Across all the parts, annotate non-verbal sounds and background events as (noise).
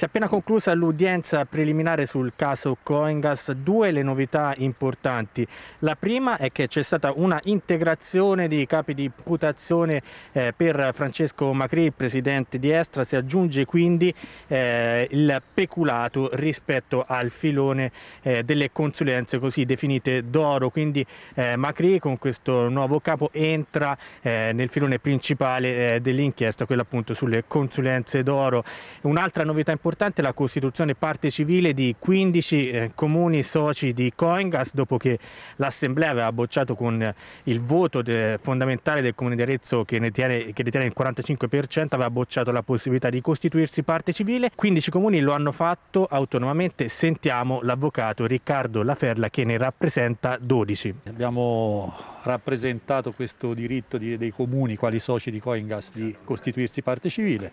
Si è appena conclusa l'udienza preliminare sul caso Coingas, due le novità importanti. La prima è che c'è stata una integrazione di capi di imputazione eh, per Francesco Macri, presidente di Estra, si aggiunge quindi eh, il peculato rispetto al filone eh, delle consulenze così definite d'oro, quindi eh, Macri con questo nuovo capo entra eh, nel filone principale eh, dell'inchiesta, quello appunto sulle consulenze d'oro. Un'altra novità importante importante la costituzione parte civile di 15 eh, comuni soci di Coingas dopo che l'Assemblea aveva bocciato con eh, il voto de eh, fondamentale del comune di Arezzo che ne tiene, che detiene il 45% aveva bocciato la possibilità di costituirsi parte civile. 15 comuni lo hanno fatto autonomamente. Sentiamo l'avvocato Riccardo Laferla che ne rappresenta 12. Abbiamo rappresentato questo diritto di, dei comuni quali soci di Coingas di costituirsi parte civile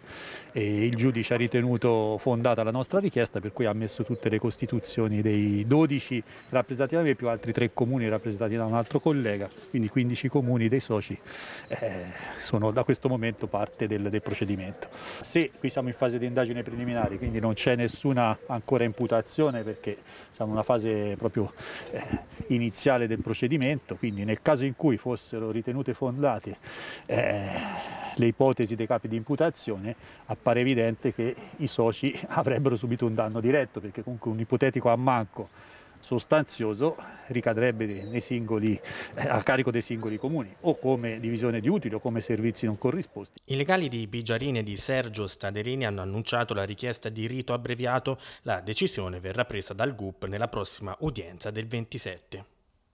e il giudice ha ritenuto fondata la nostra richiesta per cui ha messo tutte le costituzioni dei 12 rappresentati da me più altri tre comuni rappresentati da un altro collega, quindi 15 comuni dei soci eh, sono da questo momento parte del, del procedimento. Se qui siamo in fase di indagine preliminare, quindi non c'è nessuna ancora imputazione perché siamo in una fase proprio eh, iniziale del procedimento, quindi nel caso in cui fossero ritenute fondate eh, le ipotesi dei capi di imputazione, appare evidente che i soci (laughs) avrebbero subito un danno diretto, perché comunque un ipotetico ammanco sostanzioso ricadrebbe singoli, eh, a carico dei singoli comuni o come divisione di utili o come servizi non corrisposti. I legali di Bigiarini e di Sergio Staderini hanno annunciato la richiesta di rito abbreviato, la decisione verrà presa dal GUP nella prossima udienza del 27.